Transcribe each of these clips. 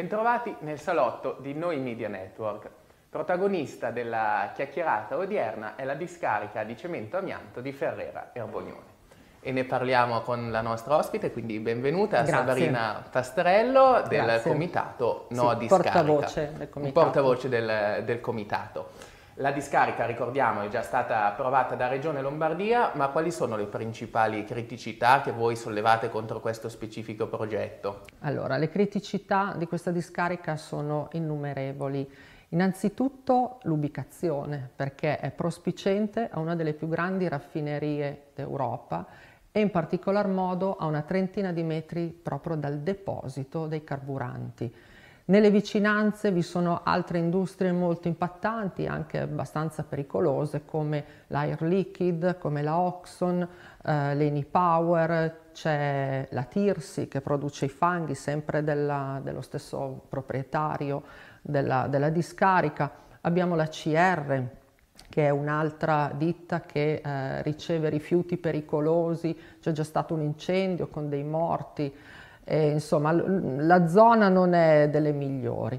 Bentrovati nel salotto di Noi Media Network. Protagonista della chiacchierata odierna è la discarica di cemento amianto di Ferrera Erbognone. E ne parliamo con la nostra ospite, quindi benvenuta Grazie. Sabrina Tastrello del Grazie. comitato No sì, Discarica. Portavoce del comitato. Portavoce del, del comitato. La discarica, ricordiamo, è già stata approvata da Regione Lombardia, ma quali sono le principali criticità che voi sollevate contro questo specifico progetto? Allora, le criticità di questa discarica sono innumerevoli. Innanzitutto l'ubicazione, perché è prospicente a una delle più grandi raffinerie d'Europa e in particolar modo a una trentina di metri proprio dal deposito dei carburanti. Nelle vicinanze vi sono altre industrie molto impattanti, anche abbastanza pericolose, come l'Air Liquid, come la Oxon, eh, l'Eni Power, c'è la Tirsi che produce i fanghi, sempre della, dello stesso proprietario della, della, discarica. Abbiamo la CR, che è un'altra ditta che eh, riceve rifiuti pericolosi, c'è già stato un incendio con dei morti. E, eh, insomma, la zona non è delle migliori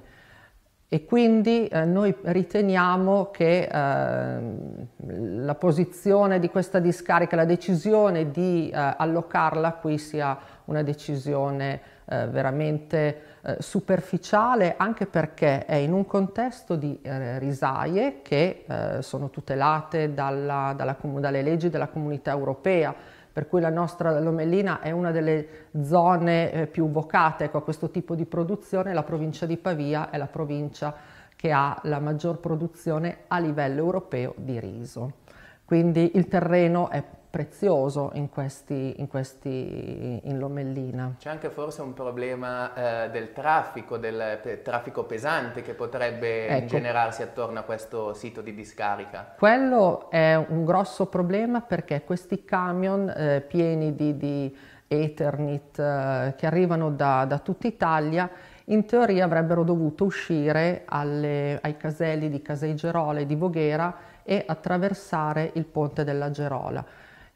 e quindi eh, noi riteniamo che eh, la posizione di questa discarica, la decisione di eh, allocarla qui sia una decisione eh, veramente eh, superficiale anche perché è in un contesto di risaie che sono tutelate dalla, dalla, dalle leggi della comunità europea per cui la nostra Lomellina è una delle zone eh, più vocate ecco, a questo tipo di produzione, la provincia di Pavia è la provincia che ha la maggior produzione a livello europeo di riso. Quindi il terreno è prezioso in questi, in, questi, in Lomellina. C'è anche forse un problema eh, del traffico, del pe- traffico pesante che potrebbe ecco. generarsi attorno a questo sito di discarica. Quello è un grosso problema perché questi camion eh, pieni di, di Eternit eh, che arrivano da, da tutta Italia in teoria avrebbero dovuto uscire alle, ai caselli di Caseigerola e di Voghera e attraversare il ponte della Gerola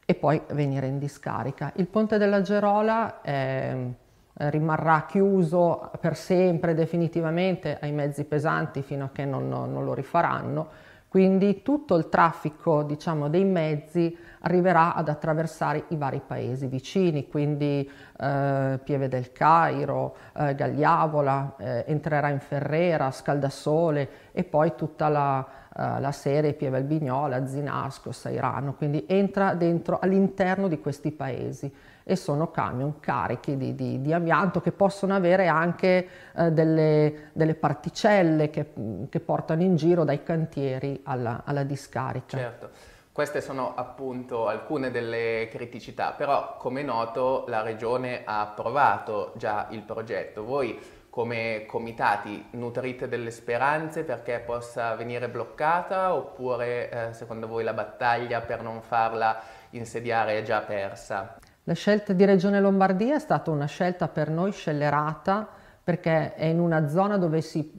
e poi venire in discarica. Il ponte della Gerola eh, rimarrà chiuso per sempre definitivamente ai mezzi pesanti fino a che non, non lo rifaranno, quindi tutto il traffico diciamo, dei mezzi arriverà ad attraversare i vari paesi vicini, quindi eh, Pieve del Cairo, eh, Gagliavola, eh, entrerà in Ferrera, Scaldasole e poi tutta la, eh, la Serie, Pieve Albignola, Zinasco, Sairano, quindi entra dentro all'interno di questi paesi e sono camion carichi di, di, di amianto che possono avere anche eh, delle, delle, particelle che, che, portano in giro dai cantieri alla, alla discarica. Certo. Queste sono appunto alcune delle criticità, però come noto la Regione ha approvato già il progetto. Voi come comitati, nutrite delle speranze perché possa venire bloccata oppure eh, secondo voi la battaglia per non farla insediare è già persa? La scelta di Regione Lombardia è stata una scelta per noi scellerata perché è in una zona dove si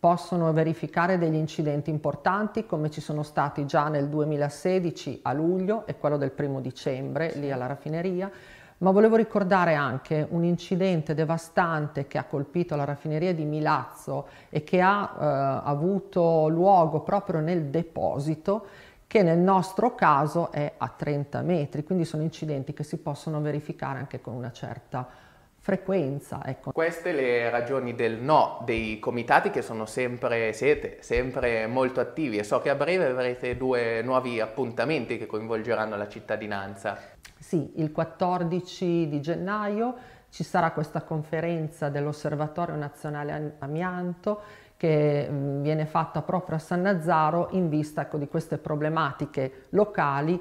possono verificare degli incidenti importanti come ci sono stati già nel 2016 a luglio e quello del primo dicembre lì alla raffineria ma volevo ricordare anche un incidente devastante che ha colpito la raffineria di Milazzo e che ha eh, avuto luogo proprio nel deposito che nel nostro caso è a 30 metri, quindi sono incidenti che si possono verificare anche con una certa frequenza. Ecco. Queste le ragioni del no dei comitati che sono sempre, siete sempre molto attivi e so che a breve avrete due nuovi appuntamenti che coinvolgeranno la cittadinanza. Sì, il 14 di gennaio ci sarà questa conferenza dell'Osservatorio Nazionale Amianto che viene fatta proprio a San Nazaro in vista ecco, di queste problematiche locali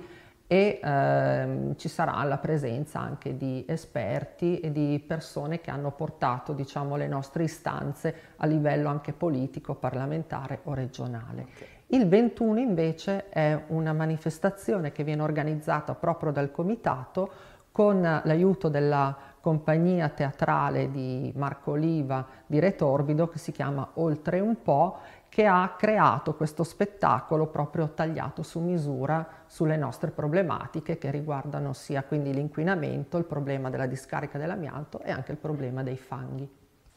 e ehm, ci sarà la presenza anche di esperti e di persone che hanno portato diciamo, le nostre istanze a livello anche politico, parlamentare o regionale. Okay. Il 21 invece è una manifestazione che viene organizzata proprio dal comitato con l'aiuto della compagnia teatrale di Marco Oliva di Retorbido che si chiama Oltre un po' che ha creato questo spettacolo proprio tagliato su misura sulle nostre problematiche che riguardano sia quindi l'inquinamento, il problema della discarica dell'amianto e anche il problema dei fanghi.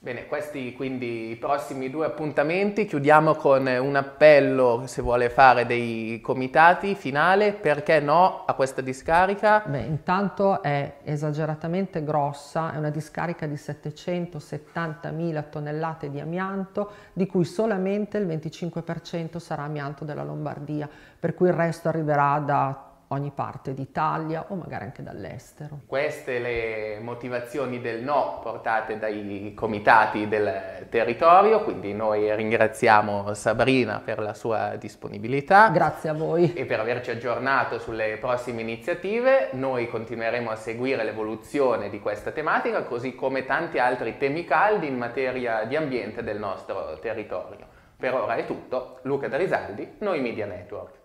Bene, questi quindi i prossimi due appuntamenti. Chiudiamo con un appello, se vuole fare, dei comitati finale. Perché no a questa discarica? Beh, intanto è esageratamente grossa, è una discarica di 770.000 tonnellate di amianto, di cui solamente il 25% sarà amianto della Lombardia, per cui il resto arriverà da ogni parte d'Italia o magari anche dall'estero. Queste le motivazioni del no portate dai comitati del territorio, quindi noi ringraziamo Sabrina per la sua disponibilità. Grazie a voi. E per averci aggiornato sulle prossime iniziative. Noi continueremo a seguire l'evoluzione di questa tematica, così come tanti altri temi caldi in materia di ambiente del nostro territorio. Per ora è tutto. Luca Darisaldi, Noi Media Network.